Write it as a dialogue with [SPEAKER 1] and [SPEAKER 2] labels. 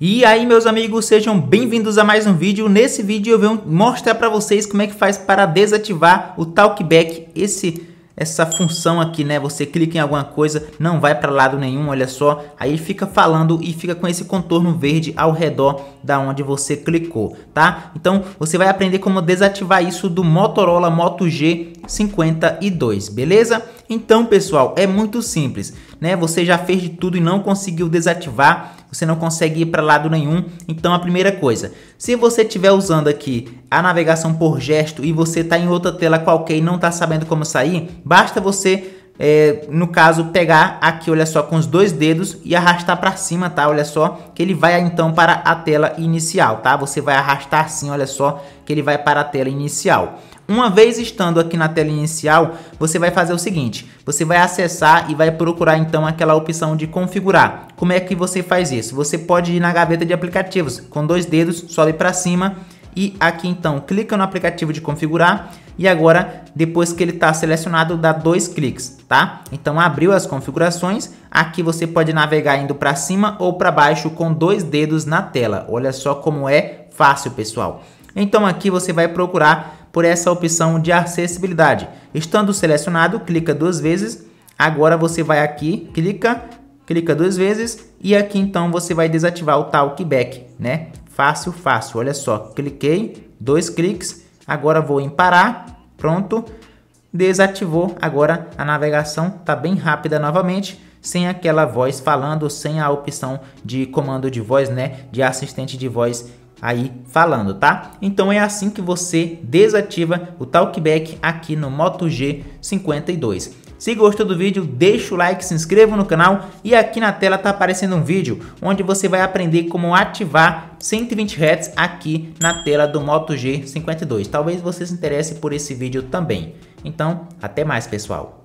[SPEAKER 1] E aí meus amigos, sejam bem-vindos a mais um vídeo. Nesse vídeo eu venho mostrar para vocês como é que faz para desativar o talkback, esse essa função aqui, né? Você clica em alguma coisa, não vai para lado nenhum, olha só. Aí fica falando e fica com esse contorno verde ao redor da onde você clicou, tá? Então, você vai aprender como desativar isso do Motorola Moto G 52, beleza? Então, pessoal, é muito simples, né? Você já fez de tudo e não conseguiu desativar, você não consegue ir para lado nenhum. Então, a primeira coisa, se você estiver usando aqui a navegação por gesto e você está em outra tela qualquer e não está sabendo como sair, basta você é, no caso, pegar aqui, olha só, com os dois dedos e arrastar para cima, tá? Olha só, que ele vai então para a tela inicial, tá? Você vai arrastar assim, olha só, que ele vai para a tela inicial. Uma vez estando aqui na tela inicial, você vai fazer o seguinte, você vai acessar e vai procurar então aquela opção de configurar. Como é que você faz isso? Você pode ir na gaveta de aplicativos, com dois dedos, sobe para cima e aqui então clica no aplicativo de configurar e agora depois que ele está selecionado dá dois cliques, tá? Então abriu as configurações, aqui você pode navegar indo para cima ou para baixo com dois dedos na tela. Olha só como é fácil, pessoal. Então aqui você vai procurar por essa opção de acessibilidade. Estando selecionado, clica duas vezes. Agora você vai aqui, clica, clica duas vezes e aqui então você vai desativar o talkback, né? Fácil, fácil. Olha só, cliquei, dois cliques Agora vou em parar, pronto. Desativou, agora a navegação está bem rápida novamente, sem aquela voz falando, sem a opção de comando de voz, né, de assistente de voz aí falando, tá? Então é assim que você desativa o talkback aqui no Moto G52. Se gostou do vídeo, deixa o like, se inscreva no canal e aqui na tela está aparecendo um vídeo onde você vai aprender como ativar 120 Hz aqui na tela do Moto G52. Talvez você se interesse por esse vídeo também. Então, até mais pessoal!